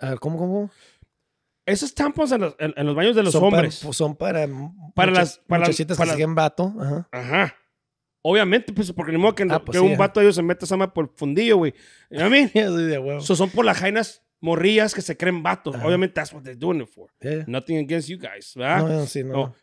A ver, ¿cómo, cómo? Esos tampons en los, en, los baños de los son hombres. Para, son para, para las para muchachitas para, que siguen vato. Ajá. Ajá. Obviamente, pues, porque ni modo que, ah, pues que un vato de ellos se meta esa por fundillo, güey. ¿Y a mí? son por las jainas morrillas que se creen vatos. Obviamente, that's what they're doing it for. Yeah. Nothing against you guys, ¿verdad? No, no, sí, no. no.